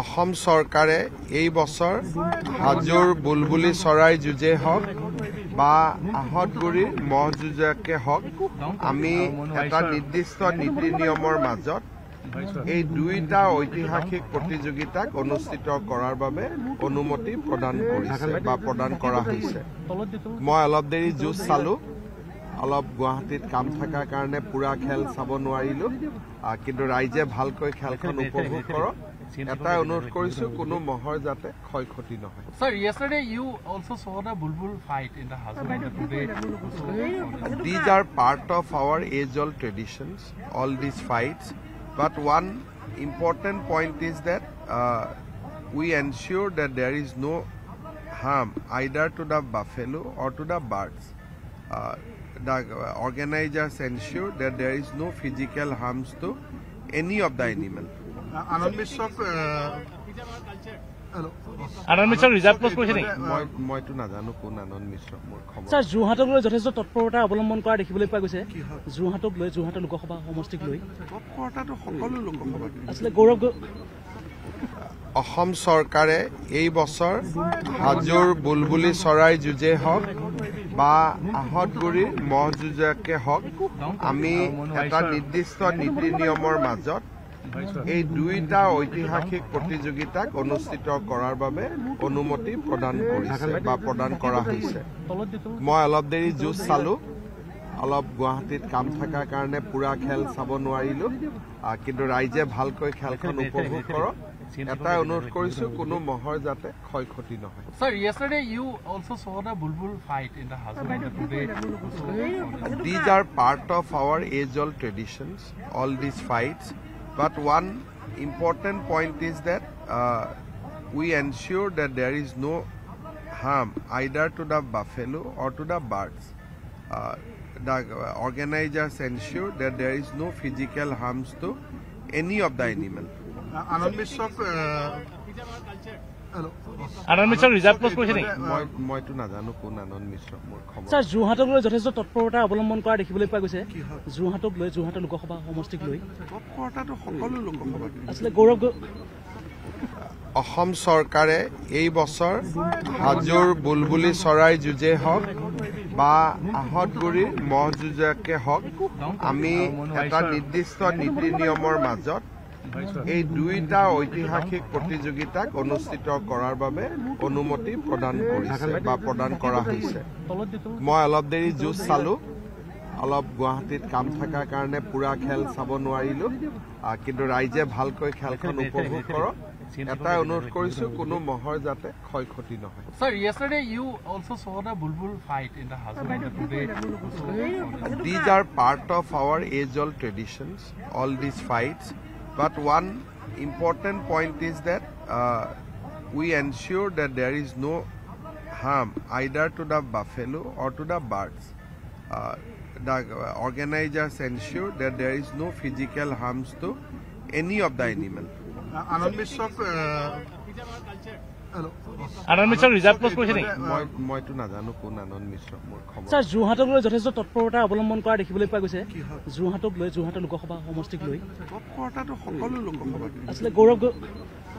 অসম চৰকাৰে এই বছৰ হাজোৰ বুলবুলি চৰাই যুঁজেই হওক বা আহতগুৰিৰ মহ যুঁজকে হওক আমি এটা নিৰ্দিষ্ট নীতি নিয়মৰ মাজত এই দুইটা ঐতিহাসিক প্ৰতিযোগিতাক অনুষ্ঠিত কৰাৰ বাবে অনুমতি প্ৰদান কৰিছে বা প্ৰদান কৰা হৈছে মই অলপ দেৰি যুঁজ চালোঁ অলপ গুৱাহাটীত কাম থকাৰ কাৰণে পুৰা খেল চাব নোৱাৰিলোঁ কিন্তু ৰাইজে ভালকৈ খেলখন উপভোগ কৰক এটা অনুৰোধ কৰিছো কোনো মহৰ যাতে ক্ষয় ক্ষতি নহয় sir yesterday these are part of our age all traditions all this fights but one important point is that we ensure that there is no harm either to the buffalo or to the birds the organisers ensure that there is no physical harms to any of the animal Anand মিশ্ৰক reserve close কৰিছে নেকি নাজানো কোন আনন্দ মিশ্ৰ sir যোৰহাটক লৈ যথেষ্ট তৎপৰতা অৱলম্বন কৰা দেখিবলৈ পোৱা গৈছে যোৰহাটক লৈ যোৰহাট লোকসভা সমষ্টিক লৈ তৎপৰতাটো সকলো লোকসভা আচলতে গৌৰৱ অসম চৰকাৰে এই বছৰ হাজোৰ বুলবুলি চৰাই যুঁজে হওক বা আহতগুৰিৰ মহ যুঁজকে হওক আমি এটা নিৰ্দিষ্ট নীতি নিয়মৰ মাজত এই দুইটা ঐতিহাসিক প্ৰতিযোগিতাক অনুষ্ঠিত কৰাৰ বাবে অনুমতি প্ৰদান কৰিছে বা প্ৰদান কৰা হৈছে মই অলপ দেৰি যুঁজ চালো অলপ গুৱাহাটীত কাম থকাৰ কাৰণে পুৰা খেল চাব নোৱাৰিলো কিন্তু ৰাইজে ভালকৈ খেলখন উপভোগ কৰক এটাই অনুৰোধ কৰেছো কোনো মহৰ যাতে ক্ষয় ক্ষতি নহয় these are part of our age all tradition all these fights But one important point is that uh, we ensure that there is no harm either to the buffalo or to the birds. Uh, the organizers ensure that there is no physical harms to any of the animal. Uh, Anand Mishra reserve ক্ৰছ কৰিছে নেকি নাজানো কোন আনন্দ মিশ্ৰ sir যোৰহাটক লৈ যথেষ্ট তৎপৰতা অৱলম্বন কৰা দেখিবলৈ পোৱা গৈছে যোৰহাটক লৈ যোৰহাট লোকসভা সমষ্টিক লৈ তৎপৰতাটো সকলো লোকসভা আছিলে গৌৰৱ অসম চৰকাৰে এই বছৰ হাজোৰ বুলবুলি চৰাই যুঁজে হওক বা আহত আহতগুৰিৰ মহ যুঁজকে হওক আমি এটা নিৰ্দিষ্ট নীতি নিয়মৰ মাজত এই দুইটা ঐতিহাসিক প্ৰতিযোগিতাক অনুষ্ঠিত কৰাৰ বাবে অনুমতি প্ৰদান কৰিছে বা প্ৰদান কৰা হৈছে মই অলপ দেৰি যুঁজ চালো অলপ গুৱাহাটীত কাম থকাৰ কাৰণে পুৰা খেল চাব নোৱাৰিলো কিন্তু ৰাইজে ভালকৈ খেলখন উপভোগ কৰক এটাই অনুৰোধ কৰেছো কোনো মহৰ যাতে ক্ষয় ক্ষতি নহয় these are part of our age all tradition all these fights But one important point is that uh, we ensure that there is no harm either to the buffalo or to the birds. Uh, the organizers ensure that there is no physical harms to any of the animals. Uh, Anand Mishra reserve ক্ৰছ কৰিছে নেকি নাজানো কোন আনন্দ মিশ্ৰ sir যোৰহাটক লৈ যথেষ্ট তৎপৰতা অৱলম্বন কৰা দেখিবলৈ পোৱা গৈছে যোৰহাটক লৈ যোৰহাট লোকসভা সমষ্টিক লৈ তৎপৰতাটো সকলো লোকসভা আচলতে গৌৰৱ